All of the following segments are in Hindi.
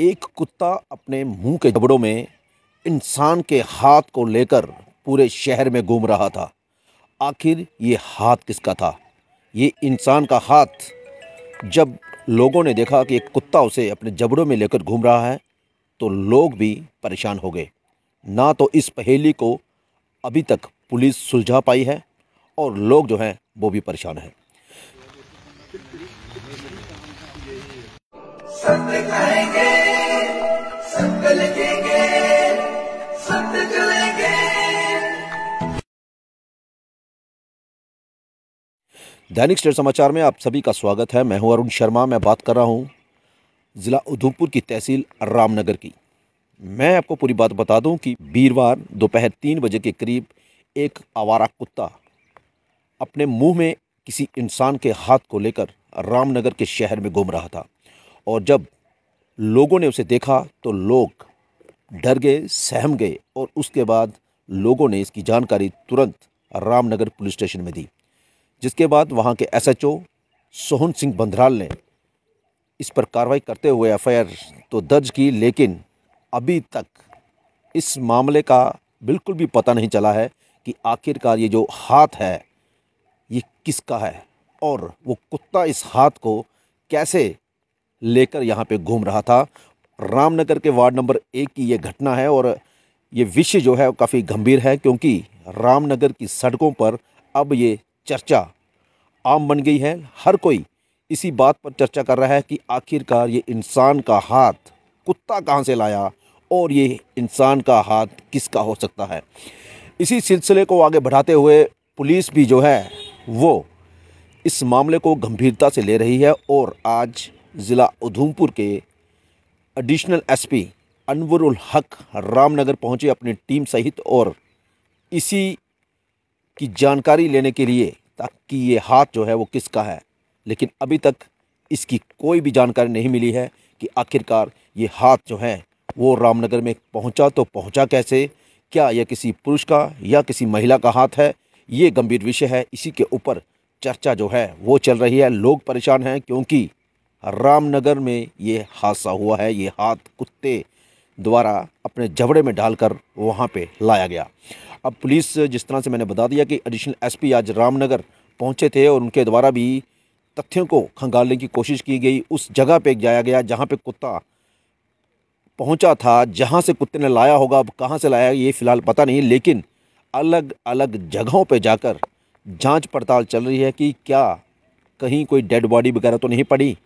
एक कुत्ता अपने मुंह के जबड़ों में इंसान के हाथ को लेकर पूरे शहर में घूम रहा था आखिर ये हाथ किसका था ये इंसान का हाथ जब लोगों ने देखा कि एक कुत्ता उसे अपने जबड़ों में लेकर घूम रहा है तो लोग भी परेशान हो गए ना तो इस पहेली को अभी तक पुलिस सुलझा पाई है और लोग जो हैं वो भी परेशान हैं सत्य कहेंगे सत्य लिखेंगे सत्य चलेंगे दैनिक स्टेट समाचार में आप सभी का स्वागत है मैं हूं अरुण शर्मा मैं बात कर रहा हूं ज़िला उधमपुर की तहसील रामनगर की मैं आपको पूरी बात बता दूं कि वीरवार दोपहर तीन बजे के करीब एक आवारा कुत्ता अपने मुंह में किसी इंसान के हाथ को लेकर रामनगर के शहर में घूम रहा था और जब लोगों ने उसे देखा तो लोग डर गए सहम गए और उसके बाद लोगों ने इसकी जानकारी तुरंत रामनगर पुलिस स्टेशन में दी जिसके बाद वहाँ के एसएचओ सोहन सिंह बंधराल ने इस पर कार्रवाई करते हुए एफआईआर तो दर्ज की लेकिन अभी तक इस मामले का बिल्कुल भी पता नहीं चला है कि आखिरकार ये जो हाथ है ये किसका है और वो कुत्ता इस हाथ को कैसे लेकर यहाँ पे घूम रहा था रामनगर के वार्ड नंबर एक की ये घटना है और ये विषय जो है काफ़ी गंभीर है क्योंकि रामनगर की सड़कों पर अब ये चर्चा आम बन गई है हर कोई इसी बात पर चर्चा कर रहा है कि आखिरकार ये इंसान का हाथ कुत्ता कहाँ से लाया और ये इंसान का हाथ किसका हो सकता है इसी सिलसिले को आगे बढ़ाते हुए पुलिस भी जो है वो इस मामले को गंभीरता से ले रही है और आज ज़िला उधमपुर के एडिशनल एसपी अनवरुल हक रामनगर पहुंचे अपनी टीम सहित और इसी की जानकारी लेने के लिए ताकि ये हाथ जो है वो किसका है लेकिन अभी तक इसकी कोई भी जानकारी नहीं मिली है कि आखिरकार ये हाथ जो है वो रामनगर में पहुंचा तो पहुंचा कैसे क्या यह किसी पुरुष का या किसी महिला का हाथ है ये गंभीर विषय है इसी के ऊपर चर्चा जो है वो चल रही है लोग परेशान हैं क्योंकि रामनगर में ये हादसा हुआ है ये हाथ कुत्ते द्वारा अपने जबड़े में डालकर वहाँ पे लाया गया अब पुलिस जिस तरह से मैंने बता दिया कि एडिशनल एसपी आज रामनगर पहुँचे थे और उनके द्वारा भी तथ्यों को खंगालने की कोशिश की गई उस जगह पे जाया गया जहाँ पे कुत्ता पहुँचा था जहाँ से कुत्ते ने लाया होगा अब कहाँ से लाया ये फ़िलहाल पता नहीं लेकिन अलग अलग जगहों पर जाकर जाँच पड़ताल चल रही है कि क्या कहीं कोई डेड बॉडी वगैरह तो नहीं पड़ी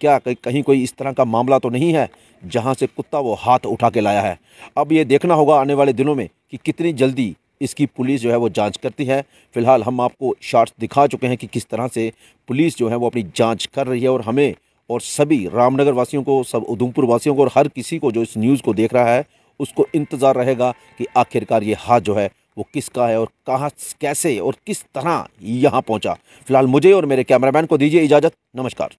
क्या कहीं कोई इस तरह का मामला तो नहीं है जहाँ से कुत्ता वो हाथ उठा के लाया है अब ये देखना होगा आने वाले दिनों में कि कितनी जल्दी इसकी पुलिस जो है वो जांच करती है फिलहाल हम आपको शार्ट्स दिखा चुके हैं कि किस तरह से पुलिस जो है वो अपनी जांच कर रही है और हमें और सभी रामनगर वासियों को सब उधमपुर वासियों को और हर किसी को जो इस न्यूज़ को देख रहा है उसको इंतज़ार रहेगा कि आखिरकार ये हाथ जो है वो किसका है और कहाँ कैसे और किस तरह यहाँ पहुँचा फिलहाल मुझे और मेरे कैमरामैन को दीजिए इजाज़त नमस्कार